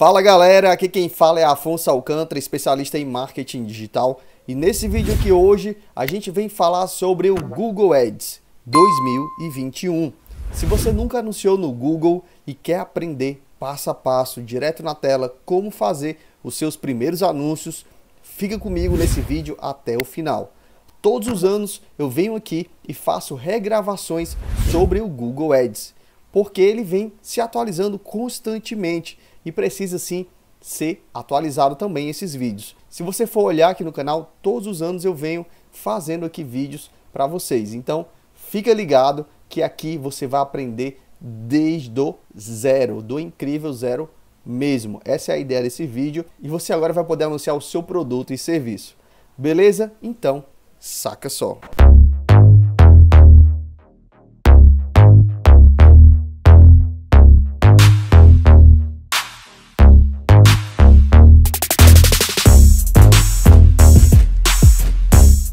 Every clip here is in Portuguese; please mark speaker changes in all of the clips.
Speaker 1: Fala galera, aqui quem fala é Afonso Alcântara, especialista em marketing digital. E nesse vídeo aqui hoje a gente vem falar sobre o Google Ads 2021. Se você nunca anunciou no Google e quer aprender passo a passo, direto na tela, como fazer os seus primeiros anúncios, fica comigo nesse vídeo até o final. Todos os anos eu venho aqui e faço regravações sobre o Google Ads, porque ele vem se atualizando constantemente e precisa sim ser atualizado também esses vídeos. Se você for olhar aqui no canal, todos os anos eu venho fazendo aqui vídeos para vocês. Então, fica ligado que aqui você vai aprender desde o zero, do incrível zero mesmo. Essa é a ideia desse vídeo e você agora vai poder anunciar o seu produto e serviço. Beleza? Então, saca só.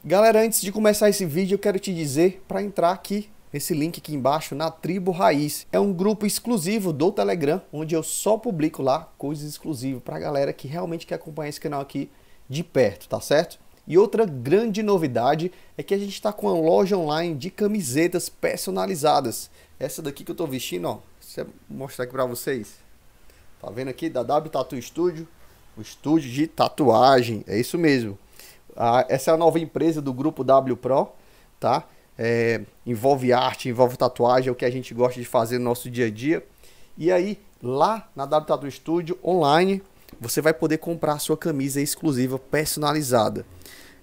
Speaker 1: Galera, antes de começar esse vídeo, eu quero te dizer para entrar aqui nesse link aqui embaixo na Tribo Raiz. É um grupo exclusivo do Telegram, onde eu só publico lá coisas exclusivas para a galera que realmente quer acompanhar esse canal aqui de perto, tá certo? E outra grande novidade é que a gente está com uma loja online de camisetas personalizadas. Essa daqui que eu estou vestindo, ó, eu mostrar aqui para vocês. Tá vendo aqui? Da W Tattoo Studio, o estúdio de tatuagem, é isso mesmo essa é a nova empresa do grupo W Pro, tá? É, envolve arte, envolve tatuagem, é o que a gente gosta de fazer no nosso dia a dia. E aí, lá na W Tattoo Studio online, você vai poder comprar a sua camisa exclusiva personalizada.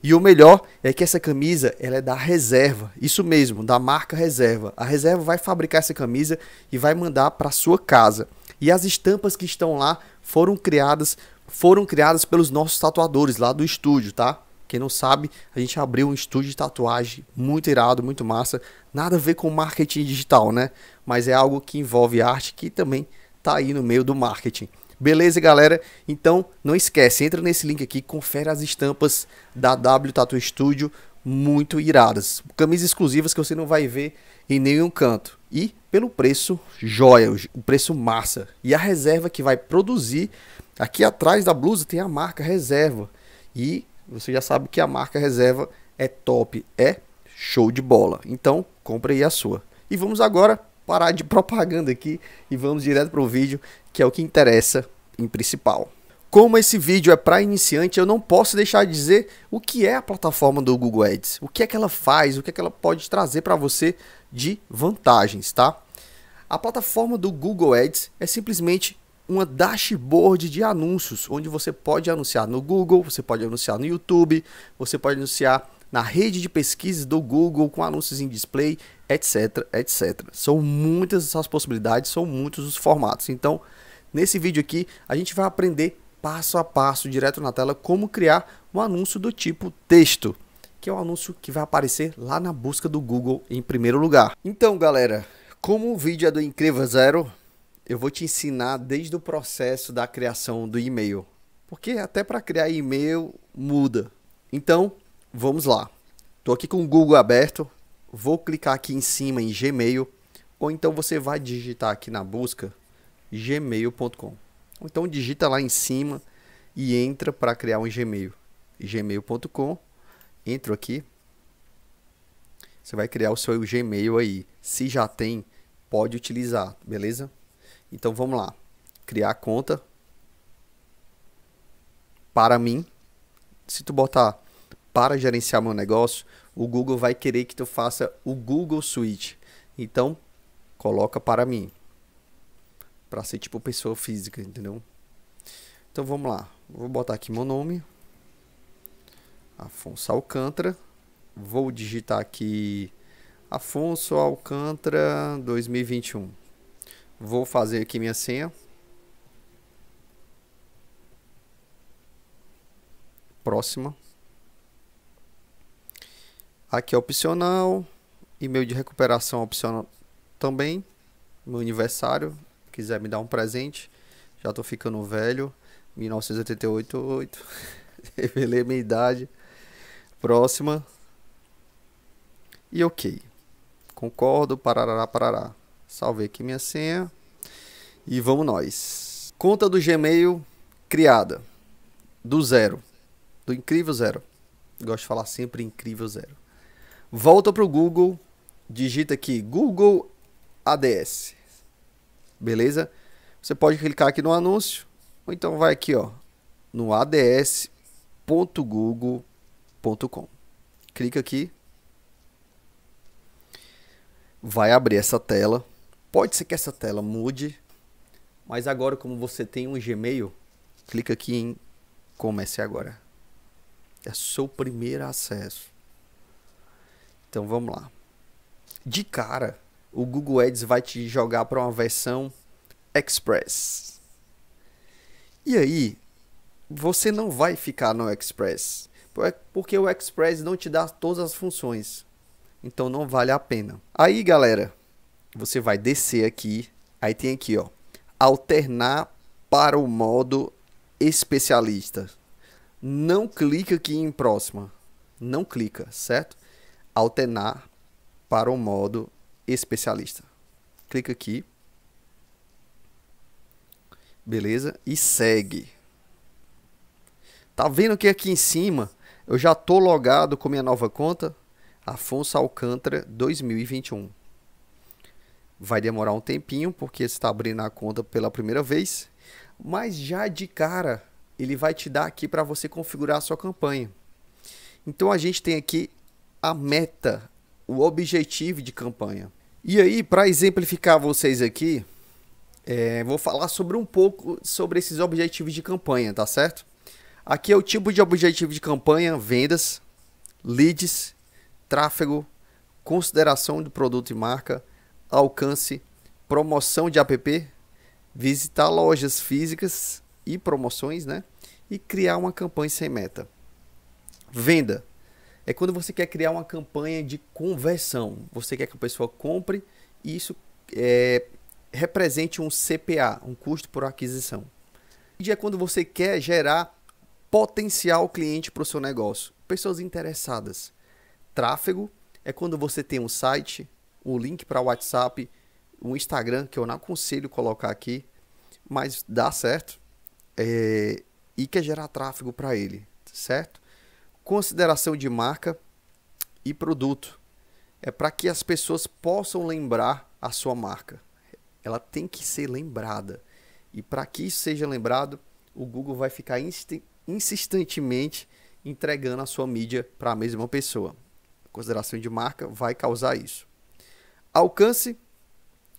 Speaker 1: E o melhor é que essa camisa ela é da reserva, isso mesmo, da marca reserva. A reserva vai fabricar essa camisa e vai mandar para sua casa. E as estampas que estão lá foram criadas, foram criadas pelos nossos tatuadores lá do estúdio, tá? Quem não sabe, a gente abriu um estúdio de tatuagem muito irado, muito massa. Nada a ver com marketing digital, né? Mas é algo que envolve arte que também tá aí no meio do marketing. Beleza, galera? Então, não esquece, entra nesse link aqui, confere as estampas da W Tattoo Studio, muito iradas. Camisas exclusivas que você não vai ver em nenhum canto. E pelo preço joia, o preço massa. E a reserva que vai produzir, aqui atrás da blusa tem a marca reserva. E você já sabe que a marca reserva é top, é show de bola. Então, compre aí a sua. E vamos agora parar de propaganda aqui e vamos direto para o vídeo, que é o que interessa em principal. Como esse vídeo é para iniciante, eu não posso deixar de dizer o que é a plataforma do Google Ads, o que é que ela faz, o que é que ela pode trazer para você de vantagens, tá? A plataforma do Google Ads é simplesmente uma dashboard de anúncios, onde você pode anunciar no Google, você pode anunciar no YouTube, você pode anunciar na rede de pesquisas do Google com anúncios em display, etc, etc. São muitas as possibilidades, são muitos os formatos. Então, nesse vídeo aqui, a gente vai aprender passo a passo, direto na tela, como criar um anúncio do tipo texto, que é um anúncio que vai aparecer lá na busca do Google em primeiro lugar. Então, galera, como o vídeo é do Incrível Zero, eu vou te ensinar desde o processo da criação do e-mail. Porque até para criar e-mail muda. Então, vamos lá. Estou aqui com o Google aberto. Vou clicar aqui em cima em Gmail. Ou então você vai digitar aqui na busca gmail.com. Ou então digita lá em cima e entra para criar um Gmail. gmail.com. Entro aqui. Você vai criar o seu Gmail aí. Se já tem, pode utilizar, beleza? Então vamos lá. Criar a conta. Para mim, se tu botar para gerenciar meu negócio, o Google vai querer que tu faça o Google Suite. Então, coloca para mim. Para ser tipo pessoa física, entendeu? Então vamos lá. Vou botar aqui meu nome. Afonso Alcântara. Vou digitar aqui Afonso Alcântara 2021. Vou fazer aqui minha senha. Próxima. Aqui é opcional. E-mail de recuperação opcional também. Meu aniversário. Quiser me dar um presente. Já tô ficando velho. 1988. Revelei minha idade. Próxima. E ok. Concordo. Parará, parará. Salvei aqui minha senha. E vamos nós. Conta do Gmail criada. Do zero. Do incrível zero. Gosto de falar sempre incrível zero. Volta para o Google. Digita aqui Google ADS. Beleza? Você pode clicar aqui no anúncio. Ou então vai aqui ó, no ads.google.com. Clica aqui. Vai abrir essa tela Pode ser que essa tela mude, mas agora como você tem um Gmail, clica aqui em comece agora. É seu primeiro acesso. Então vamos lá. De cara, o Google Ads vai te jogar para uma versão Express. E aí, você não vai ficar no Express, porque o Express não te dá todas as funções. Então não vale a pena. Aí, galera, você vai descer aqui, aí tem aqui, ó, alternar para o modo especialista. Não clica aqui em próxima. Não clica, certo? Alternar para o modo especialista. Clica aqui. Beleza? E segue. Tá vendo que aqui em cima eu já tô logado com minha nova conta? Afonso Alcântara 2021. Vai demorar um tempinho, porque você está abrindo a conta pela primeira vez, mas já de cara ele vai te dar aqui para você configurar a sua campanha. Então a gente tem aqui a meta, o objetivo de campanha. E aí, para exemplificar vocês aqui, é, vou falar sobre um pouco sobre esses objetivos de campanha, tá certo? Aqui é o tipo de objetivo de campanha: vendas, leads, tráfego, consideração do produto e marca, alcance, promoção de app, visitar lojas físicas e promoções, né? E criar uma campanha sem meta. Venda é quando você quer criar uma campanha de conversão. Você quer que a pessoa compre e isso é, represente um CPA, um custo por aquisição. E é quando você quer gerar potencial cliente para o seu negócio, pessoas interessadas. Tráfego é quando você tem um site, o link para WhatsApp, um Instagram, que eu não aconselho colocar aqui, mas dá certo. É, e quer gerar tráfego para ele, certo? Consideração de marca e produto. É para que as pessoas possam lembrar a sua marca. Ela tem que ser lembrada. E para que isso seja lembrado, o Google vai ficar insistentemente entregando a sua mídia para a mesma pessoa. A consideração de marca vai causar isso. Alcance,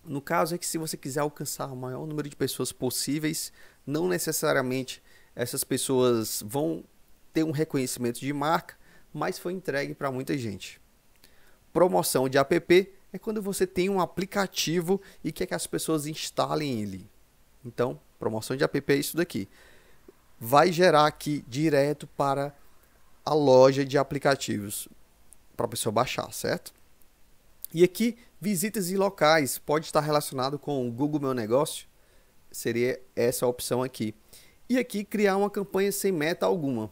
Speaker 1: no caso, é que se você quiser alcançar o maior número de pessoas possíveis, não necessariamente essas pessoas vão ter um reconhecimento de marca, mas foi entregue para muita gente. Promoção de app é quando você tem um aplicativo e quer que as pessoas instalem ele. Então, promoção de app é isso daqui. Vai gerar aqui direto para a loja de aplicativos para a pessoa baixar, certo? E aqui, visitas e locais pode estar relacionado com o Google Meu Negócio, seria essa opção aqui. E aqui, criar uma campanha sem meta alguma.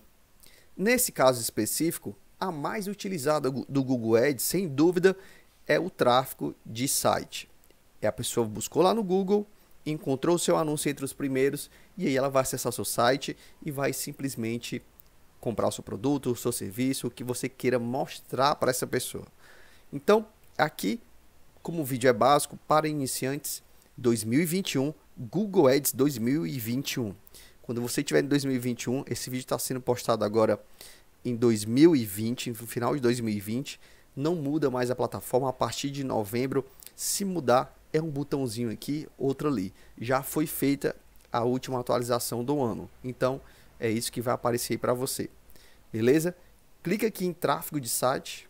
Speaker 1: Nesse caso específico, a mais utilizada do Google Ads, sem dúvida, é o tráfego de site. É a pessoa buscou lá no Google, encontrou o seu anúncio entre os primeiros e aí ela vai acessar o seu site e vai simplesmente comprar o seu produto, o seu serviço, o que você queira mostrar para essa pessoa. Então, Aqui, como o vídeo é básico, para iniciantes, 2021, Google Ads 2021. Quando você estiver em 2021, esse vídeo está sendo postado agora em 2020, no final de 2020, não muda mais a plataforma a partir de novembro. Se mudar, é um botãozinho aqui, outro ali. Já foi feita a última atualização do ano. Então, é isso que vai aparecer para você. Beleza? Clica aqui em tráfego de site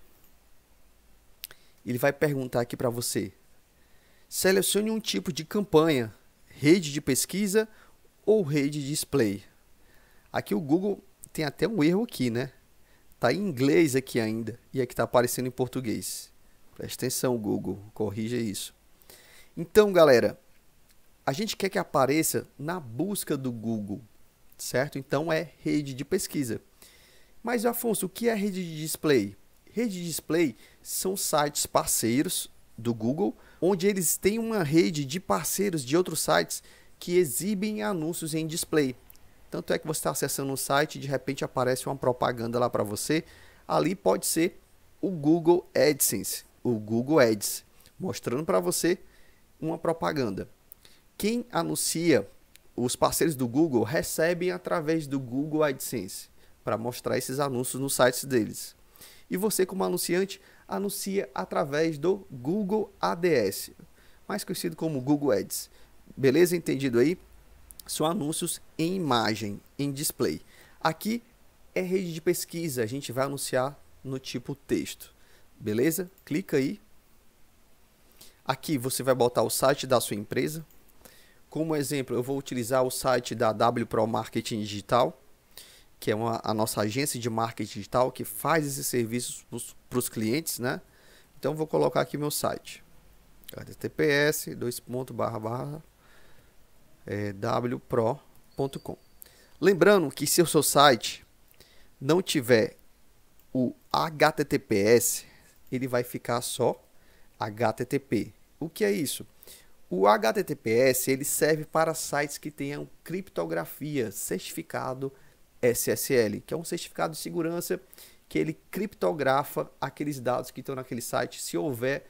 Speaker 1: ele vai perguntar aqui para você: selecione um tipo de campanha, rede de pesquisa ou rede de display. Aqui o Google tem até um erro aqui, né? Tá em inglês aqui ainda e aqui é está aparecendo em português. Presta atenção, Google, corrija isso. Então, galera, a gente quer que apareça na busca do Google, certo? Então é rede de pesquisa. Mas, Afonso, o que é rede de display? Rede Display são sites parceiros do Google, onde eles têm uma rede de parceiros de outros sites que exibem anúncios em display. Tanto é que você está acessando um site e de repente aparece uma propaganda lá para você. Ali pode ser o Google AdSense, o Google Ads, mostrando para você uma propaganda. Quem anuncia, os parceiros do Google recebem através do Google AdSense para mostrar esses anúncios nos sites deles e você, como anunciante, anuncia através do Google ADS, mais conhecido como Google Ads. Beleza? Entendido aí? São anúncios em imagem, em display. Aqui é rede de pesquisa, a gente vai anunciar no tipo texto. Beleza? Clica aí. Aqui você vai botar o site da sua empresa. Como exemplo, eu vou utilizar o site da W Pro Marketing Digital que é uma, a nossa agência de marketing digital que faz esses serviços para os clientes, né? Então vou colocar aqui meu site. https é, wpro.com. Lembrando que se o seu site não tiver o https, ele vai ficar só http. O que é isso? O https ele serve para sites que tenham criptografia, certificado SSL, que é um certificado de segurança que ele criptografa aqueles dados que estão naquele site se houver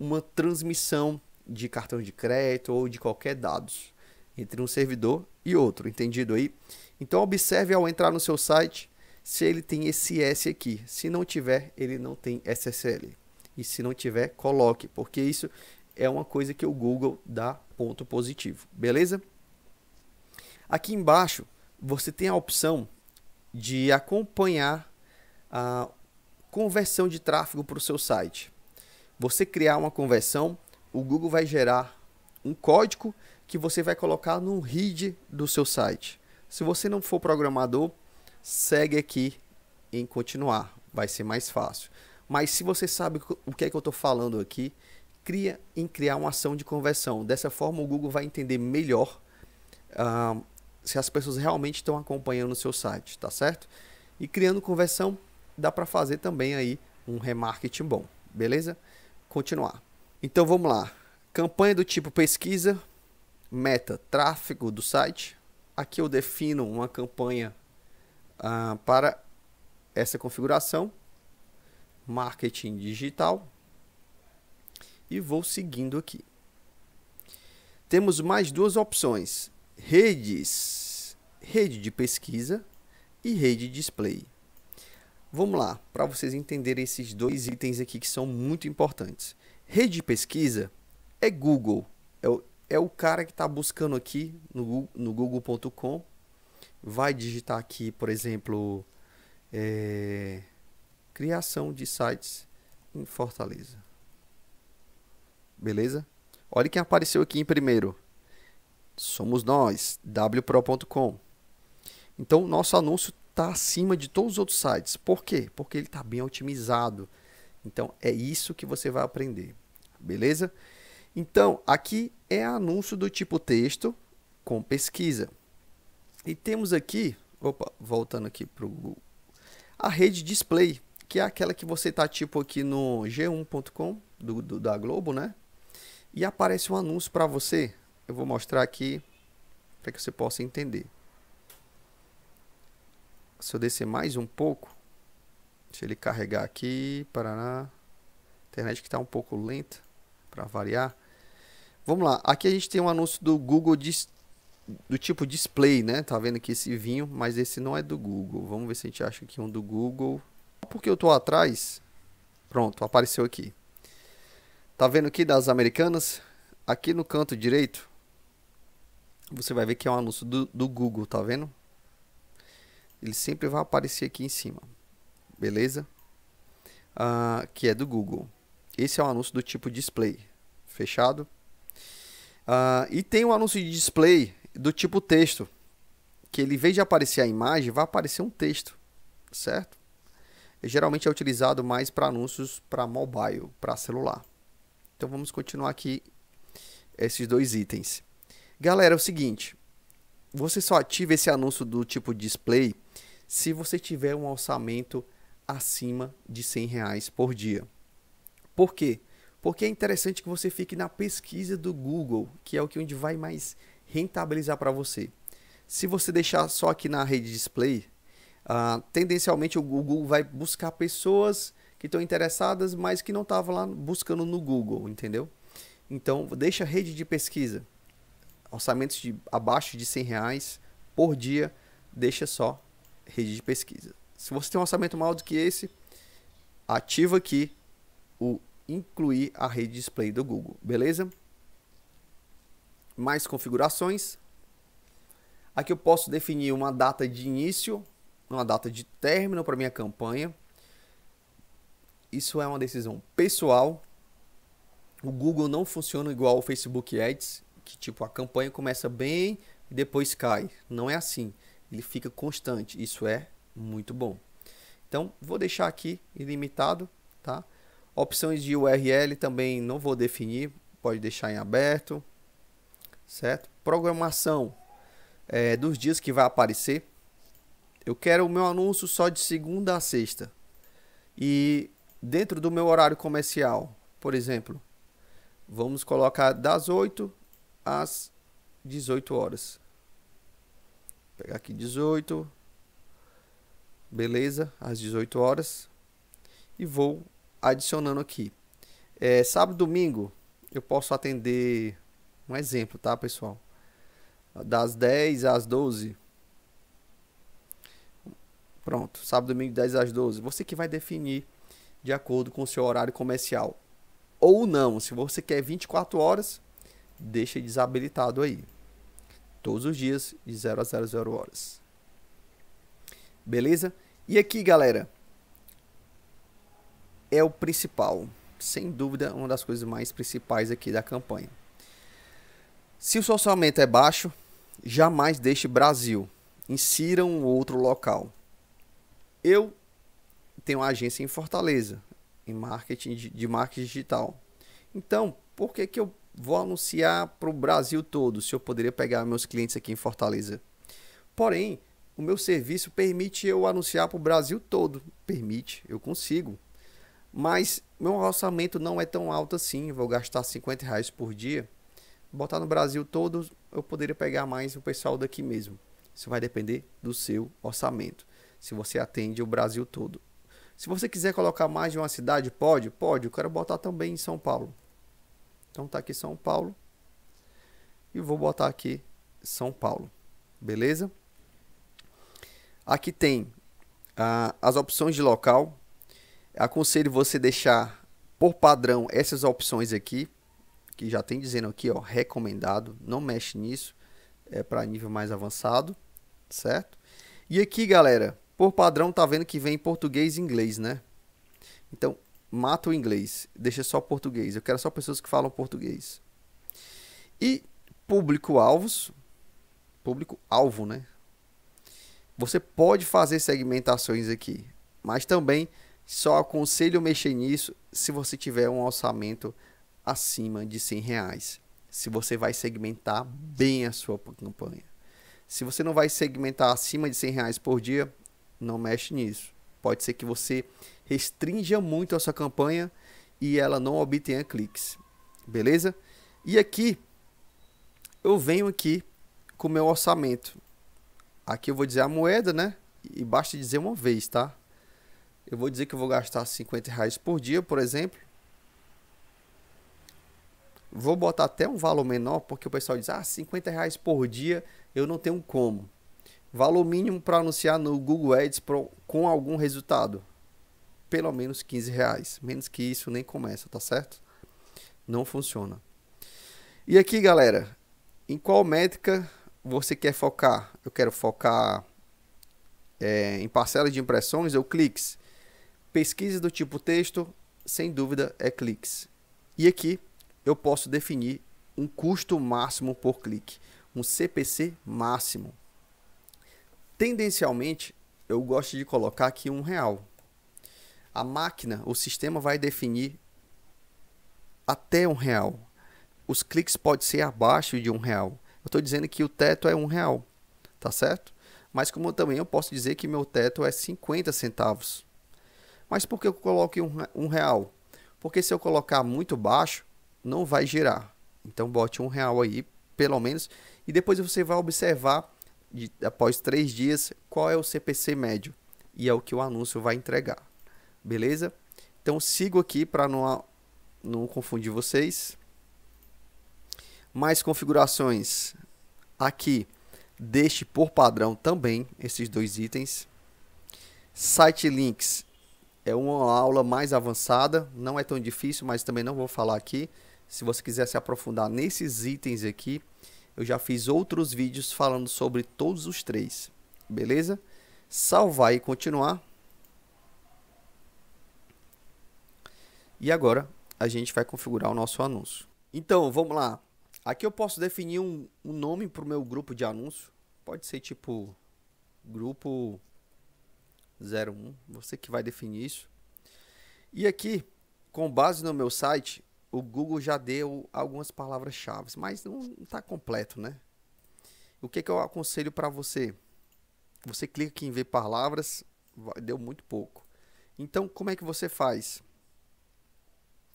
Speaker 1: uma transmissão de cartão de crédito ou de qualquer dados entre um servidor e outro, entendido aí? Então observe ao entrar no seu site se ele tem esse S aqui. Se não tiver, ele não tem SSL. E se não tiver, coloque, porque isso é uma coisa que o Google dá ponto positivo, beleza? Aqui embaixo você tem a opção de acompanhar a conversão de tráfego para o seu site. Você criar uma conversão, o Google vai gerar um código que você vai colocar no read do seu site. Se você não for programador, segue aqui em continuar, vai ser mais fácil. Mas se você sabe o que é que eu estou falando aqui, cria em criar uma ação de conversão. Dessa forma, o Google vai entender melhor uh, se as pessoas realmente estão acompanhando o seu site, tá certo? E criando conversão, dá para fazer também aí um remarketing bom, beleza? Continuar. Então vamos lá. Campanha do tipo pesquisa, meta, tráfego do site. Aqui eu defino uma campanha ah, para essa configuração, marketing digital, e vou seguindo aqui. Temos mais duas opções redes, rede de pesquisa e rede de display. Vamos lá, para vocês entenderem esses dois itens aqui que são muito importantes. Rede de pesquisa é Google, é o, é o cara que está buscando aqui no, no google.com, vai digitar aqui, por exemplo, é, criação de sites em Fortaleza. Beleza? Olha quem apareceu aqui em primeiro somos nós, wpro.com. Então, nosso anúncio está acima de todos os outros sites. Por quê? Porque ele está bem otimizado. Então, é isso que você vai aprender. Beleza? Então, aqui é anúncio do tipo texto com pesquisa. E temos aqui, opa, voltando aqui para a rede display, que é aquela que você está tipo aqui no g1.com da Globo, né? E aparece um anúncio para você eu vou mostrar aqui para que você possa entender. Se eu descer mais um pouco, deixa ele carregar aqui, Paraná. Internet que está um pouco lenta, para variar. Vamos lá, aqui a gente tem um anúncio do Google do tipo display, né? Tá vendo aqui esse vinho, mas esse não é do Google. Vamos ver se a gente acha aqui um do Google. Porque eu tô atrás, pronto, apareceu aqui. Tá vendo aqui das americanas? Aqui no canto direito, você vai ver que é um anúncio do, do Google, tá vendo? Ele sempre vai aparecer aqui em cima, beleza? Uh, que é do Google. Esse é um anúncio do tipo display, fechado? Uh, e tem um anúncio de display do tipo texto, que ele, em vez de aparecer a imagem, vai aparecer um texto, certo? E, geralmente é utilizado mais para anúncios para mobile, para celular. Então vamos continuar aqui esses dois itens. Galera, é o seguinte, você só ativa esse anúncio do tipo display se você tiver um orçamento acima de 100 reais por dia. Por quê? Porque é interessante que você fique na pesquisa do Google, que é o que é onde vai mais rentabilizar para você. Se você deixar só aqui na rede display, uh, tendencialmente o Google vai buscar pessoas que estão interessadas, mas que não estavam lá buscando no Google, entendeu? Então deixa a rede de pesquisa orçamentos de abaixo de 100 reais por dia, deixa só rede de pesquisa. Se você tem um orçamento maior do que esse, ativa aqui o incluir a rede display do Google, beleza? Mais configurações. Aqui eu posso definir uma data de início, uma data de término para minha campanha. Isso é uma decisão pessoal. O Google não funciona igual o Facebook Ads, que tipo a campanha começa bem e depois cai. Não é assim. Ele fica constante. Isso é muito bom. Então vou deixar aqui ilimitado, tá? Opções de URL também não vou definir, pode deixar em aberto, certo? Programação é, dos dias que vai aparecer. Eu quero o meu anúncio só de segunda a sexta. E dentro do meu horário comercial, por exemplo, vamos colocar das 8 às 18 horas. Vou pegar aqui 18. Beleza, às 18 horas. E vou adicionando aqui. É, sábado e domingo eu posso atender um exemplo, tá, pessoal? Das 10 às 12. Pronto, sábado e domingo 10 às 12. Você que vai definir de acordo com o seu horário comercial. Ou não, se você quer 24 horas, deixa desabilitado aí. Todos os dias, de 0 a 00 horas. Beleza? E aqui, galera, é o principal. Sem dúvida, uma das coisas mais principais aqui da campanha. Se o seu orçamento é baixo, jamais deixe Brasil. Insira um outro local. Eu tenho uma agência em Fortaleza, em marketing de marketing digital. Então, por que, que eu vou anunciar para o Brasil todo se eu poderia pegar meus clientes aqui em Fortaleza. Porém, o meu serviço permite eu anunciar para o Brasil todo. Permite, eu consigo. Mas meu orçamento não é tão alto assim. Vou gastar 50 reais por dia. Botar no Brasil todo, eu poderia pegar mais o pessoal daqui mesmo. Isso vai depender do seu orçamento. Se você atende o Brasil todo. Se você quiser colocar mais de uma cidade, pode? Pode. Eu quero botar também em São Paulo. Então tá aqui São Paulo. E vou botar aqui São Paulo. Beleza? Aqui tem ah, as opções de local. Aconselho você deixar por padrão essas opções aqui, que já tem dizendo aqui, ó, recomendado, não mexe nisso, é para nível mais avançado, certo? E aqui, galera, por padrão tá vendo que vem português e inglês, né? Então, mata o inglês, deixa só o português. Eu quero só pessoas que falam português. E público-alvos, público-alvo, né? Você pode fazer segmentações aqui, mas também só aconselho mexer nisso se você tiver um orçamento acima de 100 reais. Se você vai segmentar bem a sua campanha. Se você não vai segmentar acima de 100 reais por dia, não mexe nisso. Pode ser que você restrinja muito a sua campanha e ela não obtenha cliques. Beleza? E aqui eu venho aqui com o meu orçamento. Aqui eu vou dizer a moeda, né? E basta dizer uma vez, tá? Eu vou dizer que eu vou gastar 50 reais por dia, por exemplo. Vou botar até um valor menor, porque o pessoal diz, ah, 50 reais por dia eu não tenho como. Valor mínimo para anunciar no Google Ads pro, com algum resultado. Pelo menos 15 reais. Menos que isso nem começa, tá certo? Não funciona. E aqui, galera, em qual métrica você quer focar? Eu quero focar é, em parcelas de impressões ou cliques. Pesquisa do tipo texto, sem dúvida, é cliques. E aqui eu posso definir um custo máximo por clique, um CPC máximo. Tendencialmente, eu gosto de colocar aqui um real. A máquina, o sistema vai definir até um real. Os cliques podem ser abaixo de um real. Eu estou dizendo que o teto é um real, tá certo? Mas como eu também eu posso dizer que meu teto é 50 centavos. Mas por que eu coloquei um, um real? Porque se eu colocar muito baixo, não vai girar. Então bote um real aí, pelo menos, e depois você vai observar de, após três dias qual é o CPC médio. E é o que o anúncio vai entregar. Beleza? Então sigo aqui para não, não confundir vocês. Mais configurações. Aqui, deixe por padrão também esses dois itens. Site links é uma aula mais avançada, não é tão difícil, mas também não vou falar aqui. Se você quiser se aprofundar nesses itens aqui, eu já fiz outros vídeos falando sobre todos os três. Beleza? Salvar e continuar. E agora a gente vai configurar o nosso anúncio. Então, vamos lá. Aqui eu posso definir um, um nome para o meu grupo de anúncio. Pode ser tipo grupo 01, você que vai definir isso. E aqui, com base no meu site, o Google já deu algumas palavras-chave, mas não está completo, né? O que, que eu aconselho para você? Você clica aqui em ver palavras, deu muito pouco. Então, como é que você faz?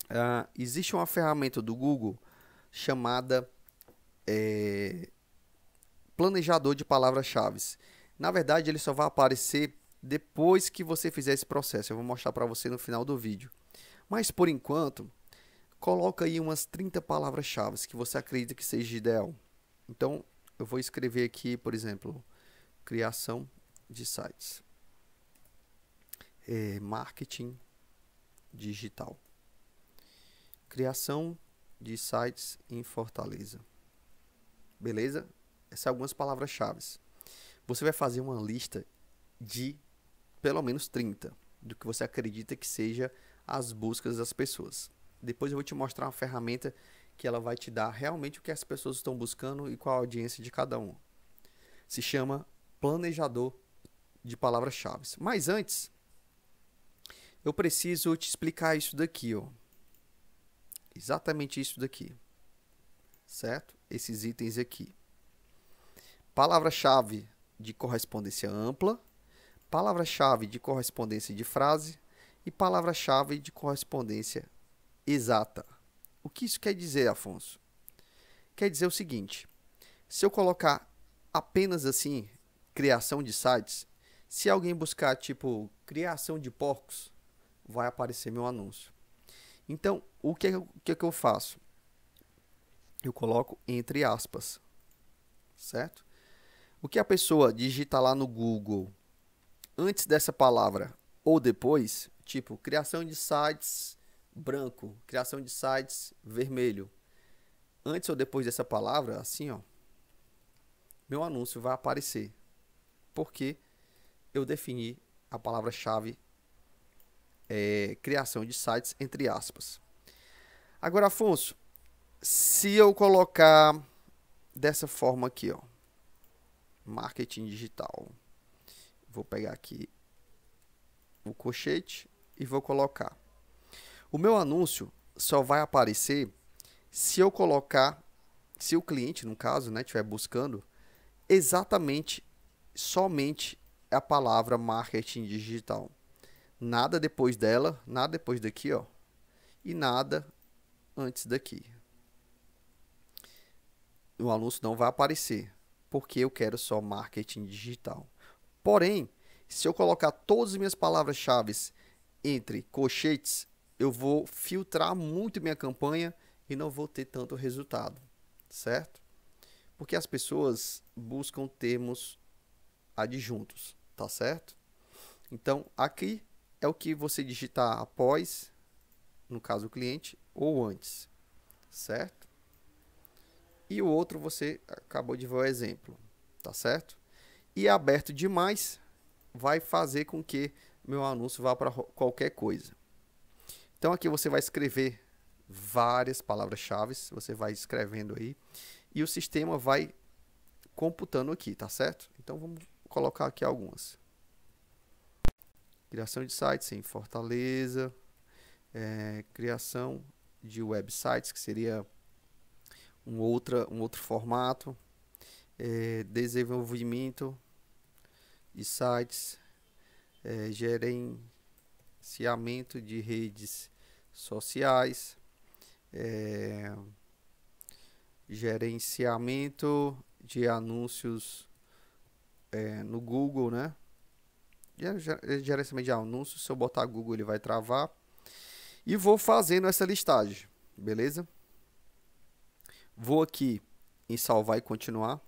Speaker 1: Uh, existe uma ferramenta do Google chamada é, planejador de palavras-chave. Na verdade, ele só vai aparecer depois que você fizer esse processo. Eu vou mostrar para você no final do vídeo. Mas por enquanto, coloca aí umas 30 palavras-chave que você acredita que seja ideal. Então, eu vou escrever aqui, por exemplo, criação de sites, é, marketing digital, criação de sites em Fortaleza. Beleza? Essas são algumas palavras-chave. Você vai fazer uma lista de pelo menos 30 do que você acredita que seja as buscas das pessoas. Depois eu vou te mostrar uma ferramenta que ela vai te dar realmente o que as pessoas estão buscando e qual a audiência de cada um. Se chama planejador de palavras-chave. Mas antes, eu preciso te explicar isso daqui, ó. Exatamente isso daqui. Certo? Esses itens aqui. Palavra-chave de correspondência ampla, palavra-chave de correspondência de frase e palavra-chave de correspondência exata. O que isso quer dizer, Afonso? Quer dizer o seguinte: se eu colocar apenas assim, criação de sites, se alguém buscar tipo criação de porcos, vai aparecer meu anúncio. Então, o que, é, que eu faço? Eu coloco entre aspas, certo? O que a pessoa digita lá no Google antes dessa palavra ou depois, tipo criação de sites branco. Criação de sites, vermelho. Antes ou depois dessa palavra, assim, ó, meu anúncio vai aparecer. Porque eu defini a palavra-chave é, criação de sites, entre aspas. Agora, Afonso, se eu colocar dessa forma aqui, ó, marketing digital, vou pegar aqui o cochete e vou colocar o meu anúncio só vai aparecer se eu colocar, se o cliente, no caso, né, estiver buscando exatamente, somente a palavra marketing digital. Nada depois dela, nada depois daqui, ó, e nada antes daqui. O anúncio não vai aparecer, porque eu quero só marketing digital. Porém, se eu colocar todas as minhas palavras-chave entre colchetes eu vou filtrar muito minha campanha e não vou ter tanto resultado, certo? Porque as pessoas buscam termos adjuntos, tá certo? Então, aqui é o que você digitar após, no caso o cliente, ou antes, certo? E o outro você acabou de ver o exemplo, tá certo? E é aberto demais vai fazer com que meu anúncio vá para qualquer coisa. Então aqui você vai escrever várias palavras-chave, você vai escrevendo aí e o sistema vai computando aqui, tá certo? Então vamos colocar aqui algumas. Criação de sites em Fortaleza, é, criação de websites, que seria um, outra, um outro formato, é, desenvolvimento de sites, é, gerem, gerenciamento de redes sociais, é, gerenciamento de anúncios é, no Google, né? É é gerenciamento de anúncios, se eu botar Google ele vai travar. E vou fazendo essa listagem, beleza? Vou aqui em salvar e continuar.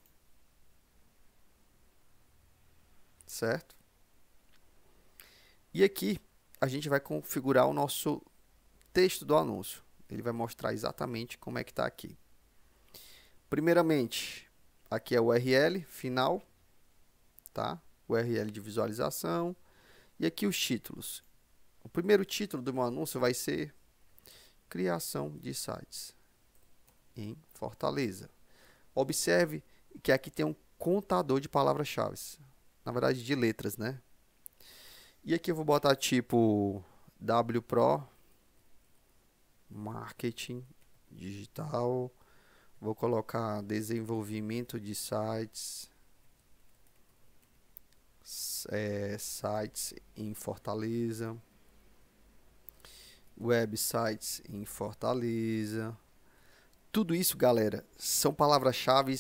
Speaker 1: Certo? E aqui a gente vai configurar o nosso texto do anúncio. Ele vai mostrar exatamente como é que está aqui. Primeiramente, aqui é o URL final, tá? URL de visualização e aqui os títulos. O primeiro título do meu anúncio vai ser criação de sites em Fortaleza. Observe que aqui tem um contador de palavras-chave, na verdade de letras, né? E aqui eu vou botar tipo WPro Marketing Digital. Vou colocar desenvolvimento de sites. É, sites em Fortaleza. Websites em Fortaleza. Tudo isso, galera, são palavras-chave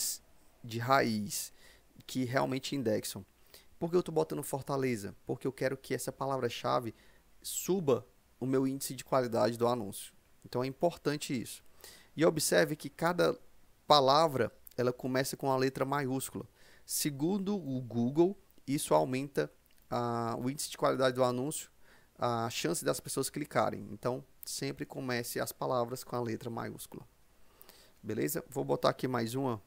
Speaker 1: de raiz que realmente indexam. Por que eu estou botando Fortaleza? Porque eu quero que essa palavra-chave suba o meu índice de qualidade do anúncio. Então é importante isso. E observe que cada palavra ela começa com a letra maiúscula. Segundo o Google, isso aumenta ah, o índice de qualidade do anúncio, a chance das pessoas clicarem. Então sempre comece as palavras com a letra maiúscula. Beleza? Vou botar aqui mais uma.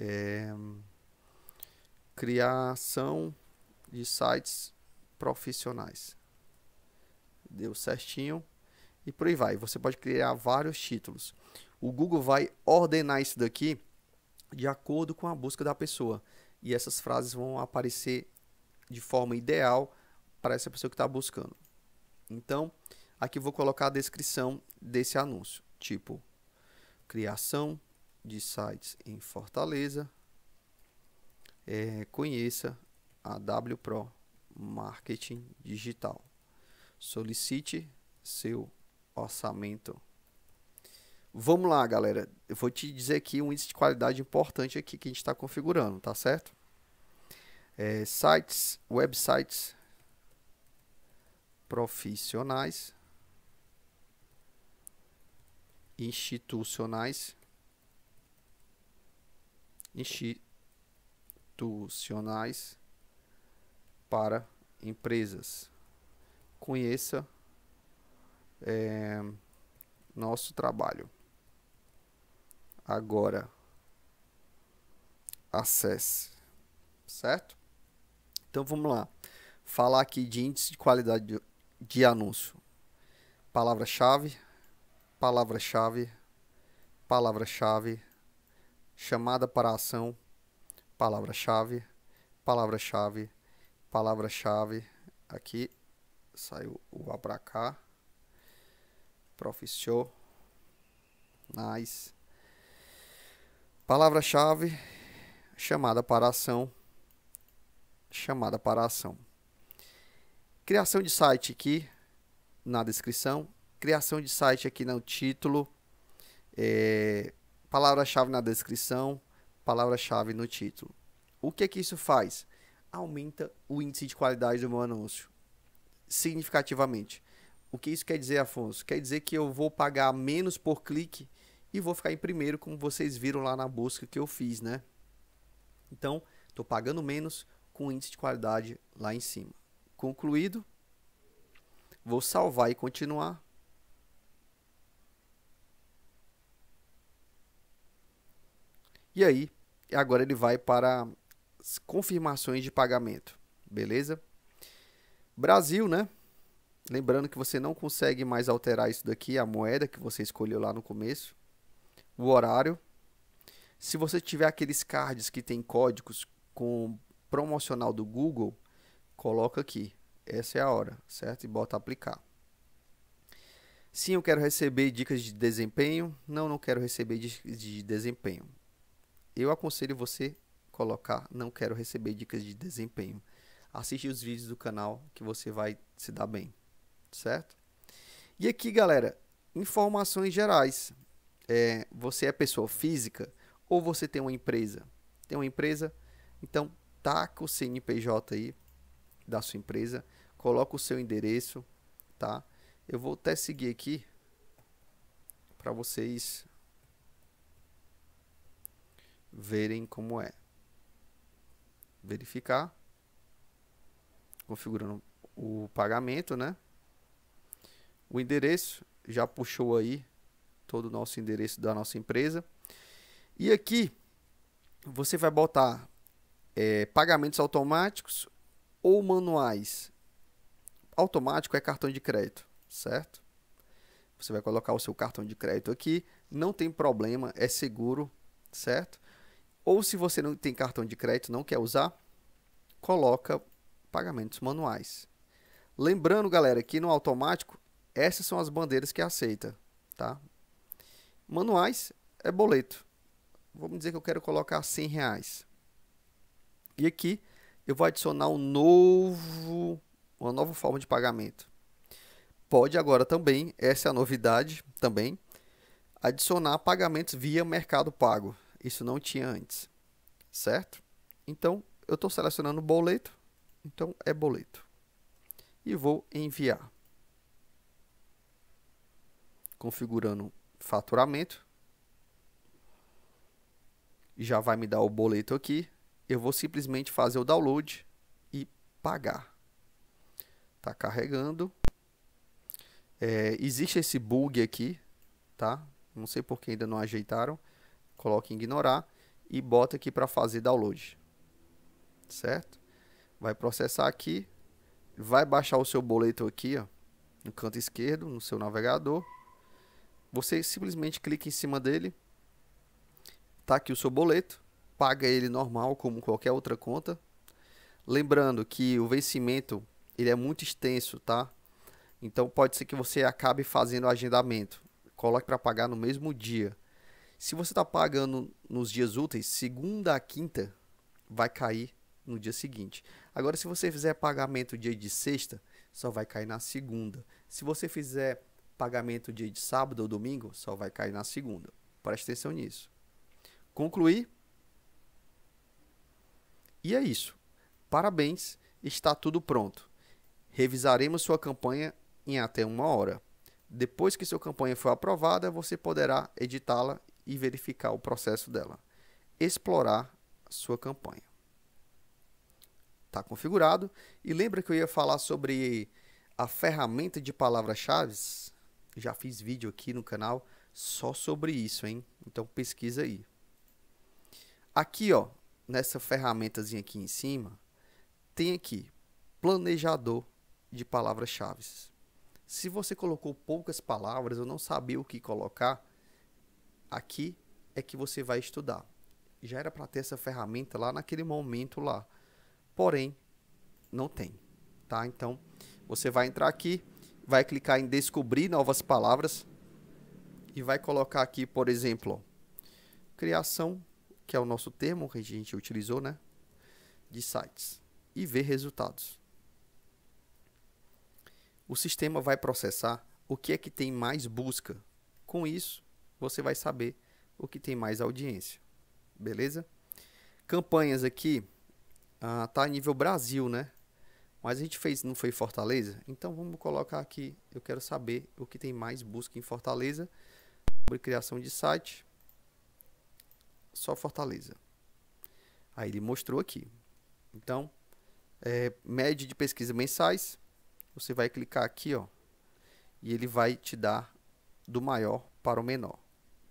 Speaker 1: É criação de sites profissionais. Deu certinho. E por aí vai. Você pode criar vários títulos. O Google vai ordenar isso daqui de acordo com a busca da pessoa. E essas frases vão aparecer de forma ideal para essa pessoa que está buscando. Então, aqui vou colocar a descrição desse anúncio. Tipo, criação de sites em Fortaleza, é, conheça a W Pro Marketing Digital. Solicite seu orçamento. Vamos lá, galera. Eu vou te dizer aqui um índice de qualidade importante aqui que a gente está configurando, tá certo? É, sites, websites profissionais, institucionais, institucionais para empresas. Conheça é, nosso trabalho. Agora, acesse, certo? Então vamos lá. Falar aqui de índice de qualidade de, de anúncio. Palavra-chave, palavra-chave, palavra-chave, chamada para ação, palavra-chave, palavra-chave, palavra-chave. Aqui saiu o A pra cá. Nice. Palavra-chave, chamada para ação. Chamada para ação. Criação de site aqui na descrição. Criação de site aqui no título. É, Palavra-chave na descrição palavra-chave no título. O que é que isso faz? Aumenta o índice de qualidade do meu anúncio significativamente. O que isso quer dizer, Afonso? Quer dizer que eu vou pagar menos por clique e vou ficar em primeiro, como vocês viram lá na busca que eu fiz, né? Então, estou pagando menos com índice de qualidade lá em cima. Concluído, vou salvar e continuar. E aí, agora ele vai para confirmações de pagamento, beleza? Brasil, né? Lembrando que você não consegue mais alterar isso daqui, a moeda que você escolheu lá no começo, o horário. Se você tiver aqueles cards que tem códigos com promocional do Google, coloca aqui. Essa é a hora, certo? E bota aplicar. Sim, eu quero receber dicas de desempenho. Não, não quero receber de, de desempenho eu aconselho você colocar não quero receber dicas de desempenho. Assiste os vídeos do canal que você vai se dar bem, certo? E aqui, galera, informações gerais. É, você é pessoa física ou você tem uma empresa? Tem uma empresa? Então, taca o CNPJ aí da sua empresa, coloca o seu endereço, tá? Eu vou até seguir aqui para vocês verem como é. Verificar. Configurando o pagamento, né? O endereço já puxou aí todo o nosso endereço da nossa empresa. E aqui você vai botar é, pagamentos automáticos ou manuais. Automático é cartão de crédito, certo? Você vai colocar o seu cartão de crédito aqui, não tem problema, é seguro, certo? Ou se você não tem cartão de crédito, não quer usar, coloca pagamentos manuais. Lembrando, galera, que no automático, essas são as bandeiras que é aceita, tá? Manuais é boleto. Vamos dizer que eu quero colocar 100 reais. E aqui eu vou adicionar um novo, uma nova forma de pagamento. Pode agora também, essa é a novidade também, adicionar pagamentos via Mercado Pago. Isso não tinha antes, certo? Então, eu estou selecionando boleto, então é boleto. E vou enviar. Configurando faturamento. Já vai me dar o boleto aqui. Eu vou simplesmente fazer o download e pagar. Está carregando. É, existe esse bug aqui, tá? Não sei por que ainda não ajeitaram coloca em ignorar e bota aqui para fazer download. Certo? Vai processar aqui, vai baixar o seu boleto aqui, ó, no canto esquerdo, no seu navegador. Você simplesmente clica em cima dele. Tá aqui o seu boleto, paga ele normal como qualquer outra conta. Lembrando que o vencimento ele é muito extenso, tá? Então pode ser que você acabe fazendo agendamento. Coloque para pagar no mesmo dia. Se você está pagando nos dias úteis, segunda a quinta vai cair no dia seguinte. Agora, se você fizer pagamento dia de sexta, só vai cair na segunda. Se você fizer pagamento dia de sábado ou domingo, só vai cair na segunda. Preste atenção nisso. Concluir? E é isso. Parabéns, está tudo pronto. Revisaremos sua campanha em até uma hora. Depois que sua campanha for aprovada, você poderá editá-la e verificar o processo dela. Explorar sua campanha. Está configurado. E lembra que eu ia falar sobre a ferramenta de palavras-chave? Já fiz vídeo aqui no canal só sobre isso, hein? Então pesquisa aí. Aqui, ó, nessa ferramentazinha aqui em cima, tem aqui planejador de palavras-chave. Se você colocou poucas palavras ou não sabia o que colocar, aqui é que você vai estudar. Já era para ter essa ferramenta lá naquele momento lá. Porém, não tem, tá? Então, você vai entrar aqui, vai clicar em descobrir novas palavras e vai colocar aqui, por exemplo, criação, que é o nosso termo que a gente utilizou, né? De sites e ver resultados. O sistema vai processar o que é que tem mais busca. Com isso, você vai saber o que tem mais audiência. Beleza? Campanhas aqui ah, tá nível Brasil, né? Mas a gente fez, não foi Fortaleza? Então vamos colocar aqui, eu quero saber o que tem mais busca em Fortaleza sobre criação de site. Só Fortaleza. Aí ele mostrou aqui. Então, é, média de pesquisa mensais, você vai clicar aqui, ó, e ele vai te dar do maior para o menor.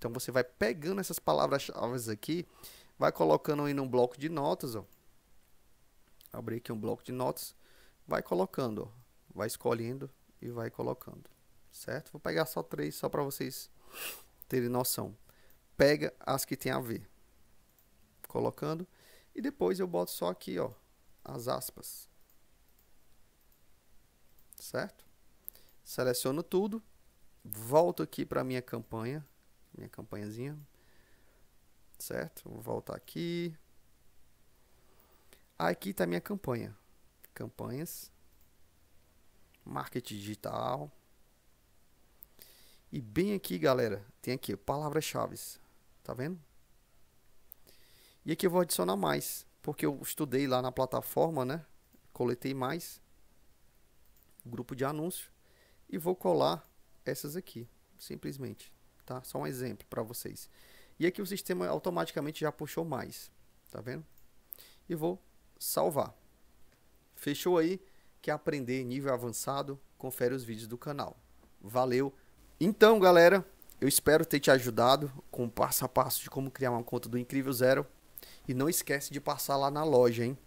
Speaker 1: Então você vai pegando essas palavras-chave aqui, vai colocando aí num bloco de notas, ó. Abrir aqui um bloco de notas, vai colocando, ó. vai escolhendo e vai colocando, certo? Vou pegar só três só para vocês terem noção. Pega as que tem a ver, colocando e depois eu boto só aqui, ó, as aspas, certo? Seleciono tudo, volto aqui para minha campanha, minha campanhazinha. Certo? Vou voltar aqui. Aqui está minha campanha. Campanhas. Marketing digital. E bem aqui, galera, tem aqui palavras-chave. Tá vendo? E aqui eu vou adicionar mais, porque eu estudei lá na plataforma, né? Coletei mais grupo de anúncio e vou colar essas aqui, simplesmente tá? Só um exemplo para vocês. E aqui o sistema automaticamente já puxou mais, tá vendo? E vou salvar. Fechou aí? Quer aprender nível avançado? Confere os vídeos do canal. Valeu! Então, galera, eu espero ter te ajudado com o passo a passo de como criar uma conta do Incrível Zero. E não esquece de passar lá na loja, hein?